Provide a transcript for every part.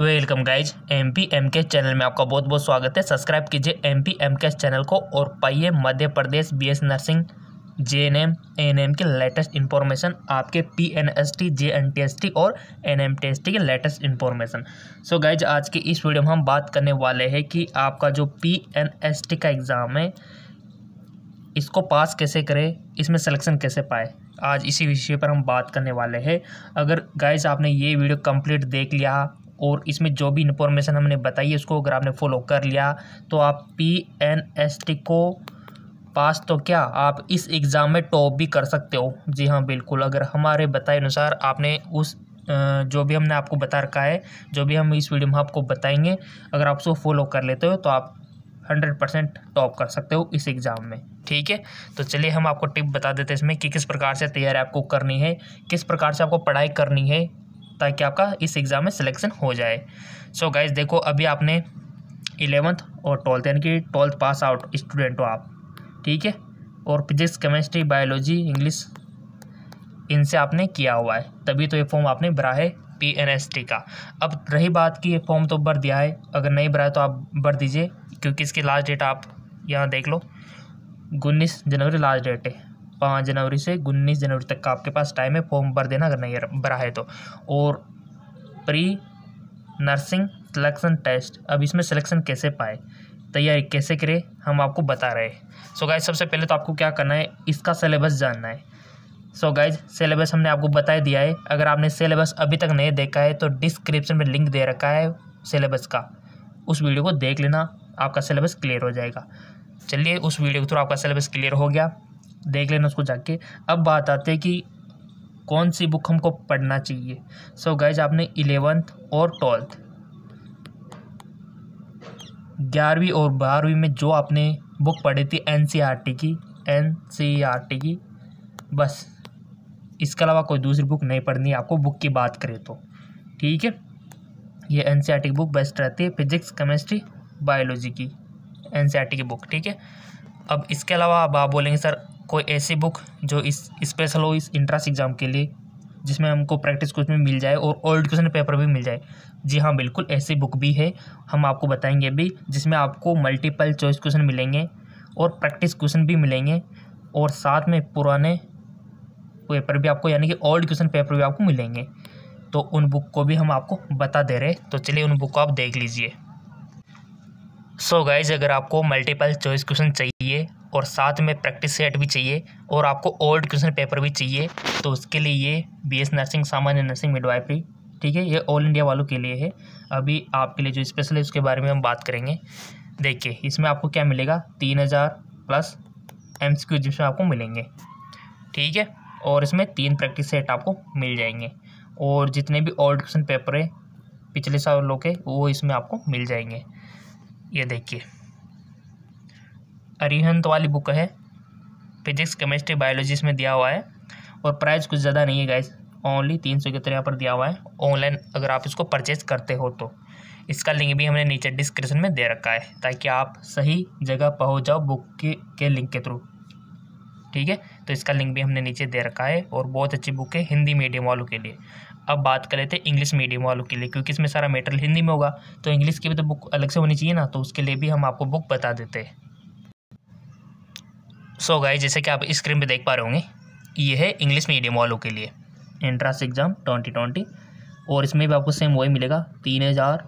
welcome guys M P M के channel में आपका बहुत बहुत स्वागत है सब्सक्राइब कीजिए एम पी एम के चैनल को और पाइए Madhya Pradesh B S nursing J N M N M की लेटेस्ट इन्फॉर्मेशन आपके P N S T J N T S T और N M T S T की लेटेस्ट इन्फॉर्मेशन सो गाइज आज की इस वीडियो में हम बात करने वाले हैं कि आपका जो पी एन एस टी का एग्ज़ाम है इसको पास कैसे करें इसमें सेलेक्शन कैसे पाए आज इसी विषय पर हम बात करने वाले हैं अगर गाइज आपने ये वीडियो कंप्लीट देख लिया और इसमें जो भी इन्फॉर्मेशन हमने बताई है उसको अगर आपने फॉलो कर लिया तो आप पी एन एस टी को पास तो क्या आप इस एग्ज़ाम में टॉप भी कर सकते हो जी हाँ बिल्कुल अगर हमारे बताए अनुसार आपने उस जो भी हमने आपको बता रखा है जो भी हम इस वीडियो में आपको बताएंगे अगर आप उसको फॉलो कर लेते हो तो आप हंड्रेड परसेंट टॉप कर सकते हो इस एग्ज़ाम में ठीक है तो चलिए हम आपको टिप बता देते हैं इसमें कि किस प्रकार से तैयारी आपको करनी है किस प्रकार से आपको पढ़ाई करनी है ताकि आपका इस एग्ज़ाम में सिलेक्शन हो जाए सो so गाइज देखो अभी आपने इलेवंथ और ट्वेल्थ यानी कि ट्वेल्थ पास आउट स्टूडेंट हो आप ठीक है और फिजिक्स केमिस्ट्री बायोलॉजी इंग्लिश इनसे आपने किया हुआ है तभी तो ये फॉर्म आपने भरा है पी एन एस टी का अब रही बात की ये फॉर्म तो भर दिया है अगर नहीं भरा है तो आप भर दीजिए क्योंकि इसकी लास्ट डेट आप यहाँ देख लो उन्नीस जनवरी लास्ट डेट है पाँच जनवरी से उन्नीस जनवरी तक का आपके पास टाइम है फॉर्म भर देना अगर नहीं भरा है तो और प्री नर्सिंग सिलेक्शन टेस्ट अब इसमें सिलेक्शन कैसे पाए तैयारी कैसे करें हम आपको बता रहे हैं सो गाइज सबसे पहले तो आपको क्या करना है इसका सिलेबस जानना है सो गाइज सिलेबस हमने आपको बता दिया है अगर आपने सिलेबस अभी तक नहीं देखा है तो डिस्क्रिप्शन में लिंक दे रखा है सिलेबस का उस वीडियो को देख लेना आपका सिलेबस क्लियर हो जाएगा चलिए उस वीडियो के थ्रू आपका सिलेबस क्लियर हो गया देख लेना उसको जाके अब बात आती है कि कौन सी बुक हमको पढ़ना चाहिए सो so गाइज आपने इलेवंथ और ट्वेल्थ ग्यारहवीं और बारहवीं में जो आपने बुक पढ़ी थी एन e की एन e की बस इसके अलावा कोई दूसरी बुक नहीं पढ़नी आपको बुक की बात करें तो ठीक है ये एन e की बुक बेस्ट रहती है फिजिक्स केमिस्ट्री बायोलॉजी की एन की बुक ठीक है अब इसके अलावा अब आप बोलेंगे सर कोई ऐसी बुक जो इस स्पेशल हो इस इंट्रांस एग्ज़ाम के लिए जिसमें हमको प्रैक्टिस कुछ भी मिल जाए और ओल्ड क्वेश्चन पेपर भी मिल जाए जी हाँ बिल्कुल ऐसी बुक भी है हम आपको बताएंगे अभी जिसमें आपको मल्टीपल चॉइस क्वेश्चन मिलेंगे और प्रैक्टिस क्वेश्चन भी मिलेंगे और साथ में पुराने पेपर भी आपको यानी कि ओल्ड क्वेश्चन पेपर भी आपको मिलेंगे तो उन बुक को भी हम आपको बता दे रहे तो चलिए उन बुक को आप देख लीजिए सो so गाइज अगर आपको मल्टीपल चॉइस क्वेश्चन चाहिए और साथ में प्रैक्टिस सेट भी चाहिए और आपको ओल्ड क्वेश्चन पेपर भी चाहिए तो उसके लिए ये बी नर्सिंग सामान्य नर्सिंग मिडवाइफरी ठीक है ये ऑल इंडिया वालों के लिए है अभी आपके लिए जो स्पेशल है उसके बारे में हम बात करेंगे देखिए इसमें आपको क्या मिलेगा तीन हज़ार प्लस एम सी क्यू जिसमें आपको मिलेंगे ठीक है और इसमें तीन प्रैक्टिस सेट आपको मिल जाएंगे और जितने भी ओल्ड क्वेश्चन पेपर है पिछले साल लोग के वो इसमें आपको मिल जाएंगे ये देखिए अरिहंत वाली बुक है फिजिक्स केमिस्ट्री बायोलॉजी इसमें दिया हुआ है और प्राइस कुछ ज़्यादा नहीं है गाइस ओनली तीन सौ इकहत्तर यहाँ पर दिया हुआ है ऑनलाइन अगर आप इसको परचेज करते हो तो इसका लिंक भी हमने नीचे डिस्क्रिप्शन में दे रखा है ताकि आप सही जगह पहुँच जाओ बुक के, के लिंक के थ्रू ठीक है तो इसका लिंक भी हमने नीचे दे रखा है और बहुत अच्छी बुक है हिंदी मीडियम वालों के लिए अब बात कर लेते हैं इंग्लिश मीडियम वालों के लिए क्योंकि इसमें सारा मेटेरियल हिंदी में होगा तो इंग्लिश की भी तो बुक अलग से होनी चाहिए ना तो उसके लिए भी हम आपको बुक बता देते हैं सो गाइज जैसे कि आप स्क्रीन पे देख पा रहे होंगे ये है इंग्लिश मीडियम वालों के लिए एंट्रेंस एग्ज़ाम ट्वेंटी ट्वेंटी और इसमें भी आपको सेम वही मिलेगा तीन हज़ार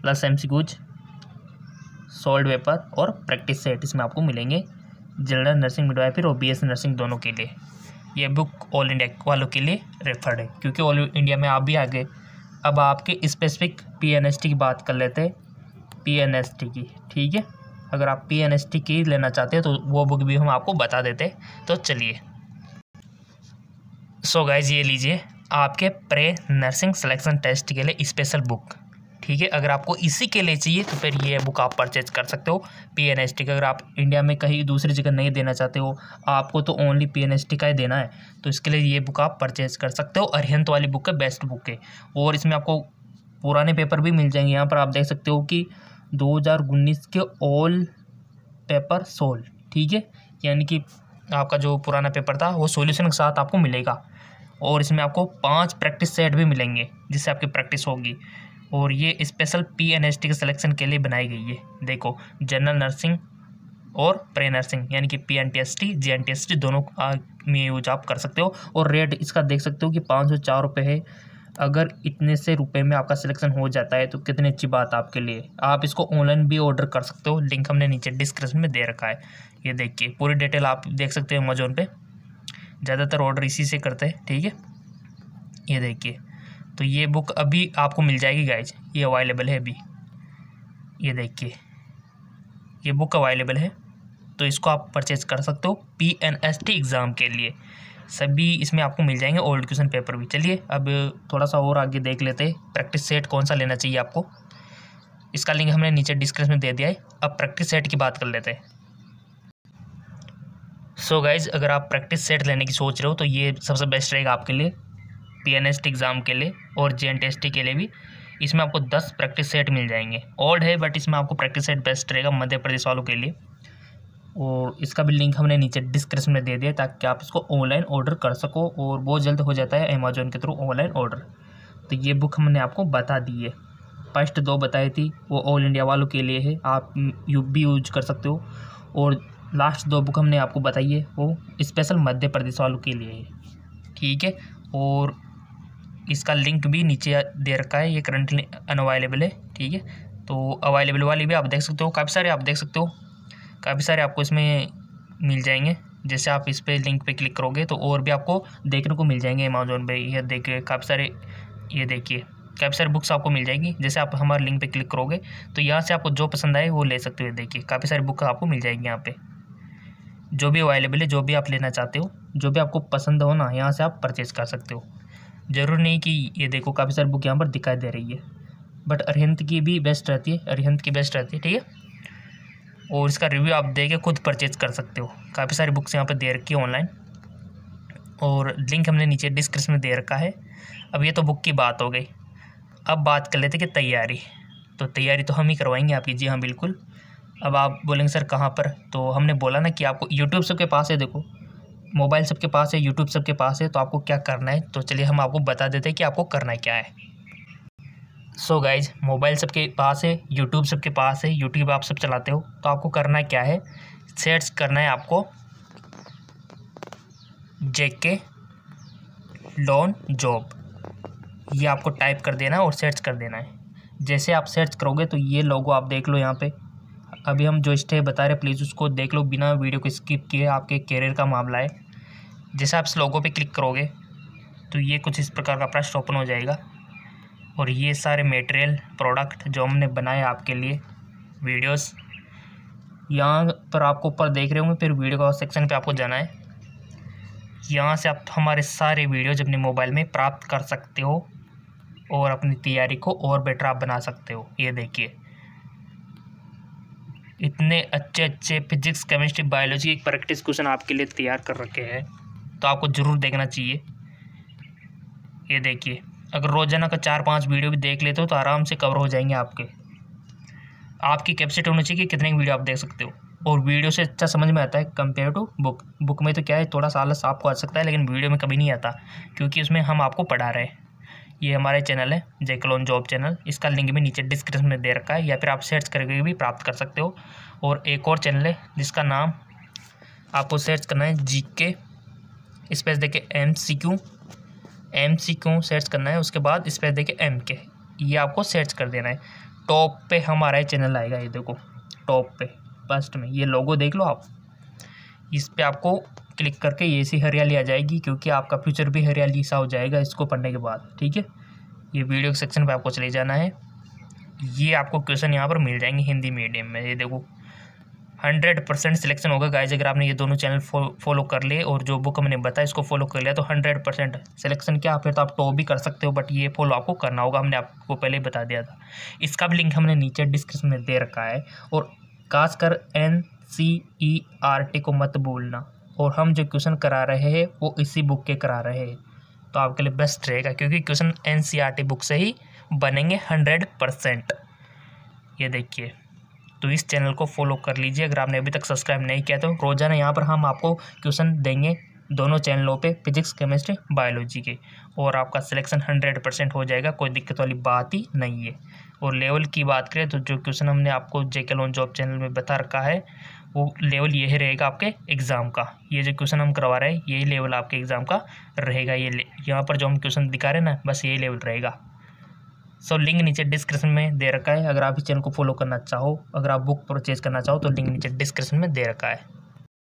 प्लस एम सी कुछ सॉल्ट पेपर और प्रैक्टिस सेट इसमें आपको मिलेंगे जनरल नर्सिंग मिडवाइफर और बी एस नर्सिंग दोनों के लिए ये बुक ऑल इंडिया वालों के लिए रेफर्ड है क्योंकि ऑल इंडिया में आप भी आ गए अब आपके specific P N S T की बात कर लेते हैं पी एन एस टी की ठीक है अगर आप पी एन एस टी की लेना चाहते हो तो वो बुक भी हम आपको बता देते तो चलिए सो so गाइज ये लीजिए आपके प्रे नर्सिंग सिलेक्शन टेस्ट के लिए स्पेशल बुक ठीक है अगर आपको इसी के लिए चाहिए तो फिर ये बुक आप परचेज कर सकते हो पी एन एस टी का अगर आप इंडिया में कहीं दूसरी जगह नहीं देना चाहते हो आपको तो only P N S T का ही देना है तो इसके लिए ये बुक आप परचेज कर सकते हो अरहंत वाली बुक है बेस्ट बुक है और इसमें आपको पुराने पेपर भी मिल जाएंगे यहाँ पर आप देख सकते हो कि 2019 के ऑल पेपर सोल ठीक है यानी कि आपका जो पुराना पेपर था वो सॉल्यूशन के साथ आपको मिलेगा और इसमें आपको पांच प्रैक्टिस सेट भी मिलेंगे जिससे आपकी प्रैक्टिस होगी और ये special P N S T के सिलेक्शन के लिए बनाई गई है देखो जनरल नर्सिंग और प्रे नर्सिंग यानी कि P N T S T G N T S T दोनों में यूज आप कर सकते हो और रेट इसका देख सकते हो कि पाँच सौ चार रुपये है अगर इतने से रुपए में आपका सिलेक्शन हो जाता है तो कितनी अच्छी बात आपके लिए आप इसको ऑनलाइन भी ऑर्डर कर सकते हो लिंक हमने नीचे डिस्क्रिप्शन में दे रखा है ये देखिए पूरी डिटेल आप देख सकते हो अमेजोन पे ज़्यादातर ऑर्डर इसी से करते हैं ठीक है ये देखिए तो ये बुक अभी आपको मिल जाएगी गाइज ये अवेलेबल है अभी ये देखिए ये बुक अवेलेबल है तो इसको आप परचेज़ कर सकते हो P N S T exam के लिए सभी इसमें आपको मिल जाएंगे ओल्ड क्वेश्चन पेपर भी चलिए अब थोड़ा सा और आगे देख लेते हैं प्रैक्टिस सेट कौन सा लेना चाहिए आपको इसका लिंक हमने नीचे डिस्क्रिप्शन में दे दिया है अब प्रैक्टिस सेट की बात कर लेते हैं सो गाइज अगर आप प्रैक्टिस सेट लेने की सोच रहे हो तो ये सबसे बेस्ट रहेगा आपके लिए P N S T exam के लिए और J N T S T के लिए भी इसमें आपको दस प्रैक्टिस सेट मिल जाएंगे ओल्ड है बट इसमें आपको प्रैक्टिस सेट बेस्ट रहेगा मध्य प्रदेश वालों के लिए और इसका भी लिंक हमने नीचे डिस्क्रिप्शन में दे दिया ताकि आप इसको ऑनलाइन ऑर्डर कर सको और बहुत जल्द हो जाता है अमेजोन के थ्रू ऑनलाइन ऑर्डर तो ये बुक हमने आपको बता दी है फर्स्ट दो बताई थी वो ऑल इंडिया वालों के लिए है आप यू भी यूज कर सकते हो और लास्ट दो बुक हमने आपको बताई है वो स्पेशल मध्य प्रदेश वालों के लिए है ठीक है और इसका लिंक भी नीचे दे रखा है ये करंटली अनअवेलेबल है ठीक है तो अवेलेबल वाली भी आप देख सकते हो काफ़ी सारे आप देख सकते हो काफ़ी सारे आपको इसमें मिल जाएंगे जैसे आप इस पर लिंक पे क्लिक करोगे तो और भी आपको देखने को मिल जाएंगे अमेजोन पे ये देखिए काफ़ी सारे ये देखिए काफ़ी सारी बुक्स आपको मिल जाएगी जैसे आप हमारे लिंक पे क्लिक करोगे तो यहाँ से आपको जो पसंद आए वो ले सकते हो देखिए काफ़ी सारी बुक आपको मिल जाएगी यहाँ पर जो भी अवेलेबल है जो भी आप लेना चाहते हो जो भी आपको पसंद हो ना यहाँ से आप परचेज़ कर सकते हो ज़रूर नहीं कि ये देखो काफ़ी सारी बुक यहाँ पर दिखाई दे रही है बट अरहंत की भी बेस्ट रहती है अरहंत की बेस्ट रहती है ठीक है और इसका रिव्यू आप दे के खुद परचेज कर सकते हो काफ़ी सारी बुक्स यहाँ पर दे रखी है ऑनलाइन और लिंक हमने नीचे डिस्क्रिप्शन में दे रखा है अब ये तो बुक की बात हो गई अब बात कर लेते कि तैयारी तो तैयारी तो हम ही करवाएंगे आपकी जी हाँ बिल्कुल अब आप बोलेंगे सर कहाँ पर तो हमने बोला ना कि आपको यूट्यूब सबके पास है देखो मोबाइल सबके पास है यूट्यूब सबके पास है तो आपको क्या करना है तो चलिए हम आपको बता देते हैं कि आपको करना क्या है सो गाइज मोबाइल सबके पास है यूट्यूब सबके पास है यूट्यूब आप सब चलाते हो तो आपको करना है क्या है सर्च करना है आपको जेके लोन जॉब ये आपको टाइप कर देना है और सर्च कर देना है जैसे आप सर्च करोगे तो ये लोगो आप देख लो यहाँ पे अभी हम जो स्टे बता रहे प्लीज़ उसको देख लो बिना वीडियो को स्किप किए आपके कैरियर का मामला है जैसे आप इस लोगो पे क्लिक करोगे तो ये कुछ इस प्रकार का प्रश्न ओपन हो जाएगा और ये सारे मटेरियल प्रोडक्ट जो हमने बनाए आपके लिए वीडियोस यहाँ पर आपको ऊपर देख रहे होंगे फिर वीडियो का सेक्शन पे आपको जाना है यहाँ से आप हमारे सारे वीडियोज अपने मोबाइल में प्राप्त कर सकते हो और अपनी तैयारी को और बेटर आप बना सकते हो ये देखिए इतने अच्छे अच्छे फिजिक्स केमिस्ट्री बायोलॉजी एक प्रैक्टिस क्वेश्चन आपके लिए तैयार कर रखे हैं तो आपको ज़रूर देखना चाहिए ये देखिए अगर रोज़ाना का चार पाँच वीडियो भी देख लेते हो तो आराम से कवर हो जाएंगे आपके आपकी कैपेसिटी होनी चाहिए कि कितने वीडियो आप देख सकते हो और वीडियो से अच्छा समझ में आता है कंपेयर टू बुक बुक में तो क्या है थोड़ा सा आलस आपको आ सकता है लेकिन वीडियो में कभी नहीं आता क्योंकि उसमें हम आपको पढ़ा रहे हैं ये हमारे चैनल है जैकलोन जॉब चैनल इसका लिंक भी नीचे डिस्क्रिप्शन में दे रखा है या फिर आप सर्च करके भी प्राप्त कर सकते हो और एक और चैनल है जिसका नाम आपको सर्च करना है जी के स्पेस देखे M C Q M C Q search करना है उसके बाद इस पर देखें एम के ये आपको सर्च कर देना है टॉप पे हमारा चैनल आएगा ये देखो टॉप पे फर्स्ट में ये लोगो देख लो आप इस पर आपको क्लिक करके ये सी हरियाली आ जाएगी क्योंकि आपका फ्यूचर भी हरियाली सा हो जाएगा इसको पढ़ने के बाद ठीक है ये वीडियो सेक्शन पर आपको चले जाना है ये आपको क्वेश्चन यहाँ पर मिल जाएंगे हिंदी मीडियम में ये देखो हंड्रेड परसेंट सिलेक्शन होगा गाइज अगर आपने ये दोनों चैनल फॉलो कर लिए और जो बुक मैंने बताया इसको फॉलो कर लिया तो हंड्रेड परसेंट सिलेक्शन क्या फिर तो आप टॉप भी कर सकते हो बट ये फॉलो आपको करना होगा हमने आपको पहले बता दिया था इसका भी लिंक हमने नीचे डिस्क्रिप्शन में दे रखा है और खासकर N C E R T को मत भूलना और हम जो क्वेश्चन करा रहे हैं वो इसी बुक के करा रहे हैं तो आपके लिए बेस्ट रहेगा क्योंकि question N C R T book से ही बनेंगे हंड्रेड परसेंट ये देखिए तो इस चैनल को फॉलो कर लीजिए अगर आपने अभी तक सब्सक्राइब नहीं किया तो रोज़ाना यहाँ पर हम आपको क्वेश्चन देंगे दोनों चैनलों पे फिजिक्स केमिस्ट्री बायोलॉजी के और आपका सिलेक्शन हंड्रेड परसेंट हो जाएगा कोई दिक्कत वाली बात ही नहीं है और लेवल की बात करें तो जो क्वेश्चन हमने आपको जेके लोन जॉब चैनल में बता रखा है वो लेवल यही रहेगा आपके एग्ज़ाम का ये जो क्वेश्चन हम करवा रहे हैं यही लेवल आपके एग्ज़ाम का रहेगा ये यहाँ पर जो हम क्वेश्चन दिखा रहे हैं ना बस यही लेवल रहेगा सो लिंक नीचे डिस्क्रिप्शन में दे रखा है अगर आप इस चैनल को फॉलो करना चाहो अगर आप बुक परचेज करना चाहो तो लिंक नीचे डिस्क्रिप्शन में दे रखा है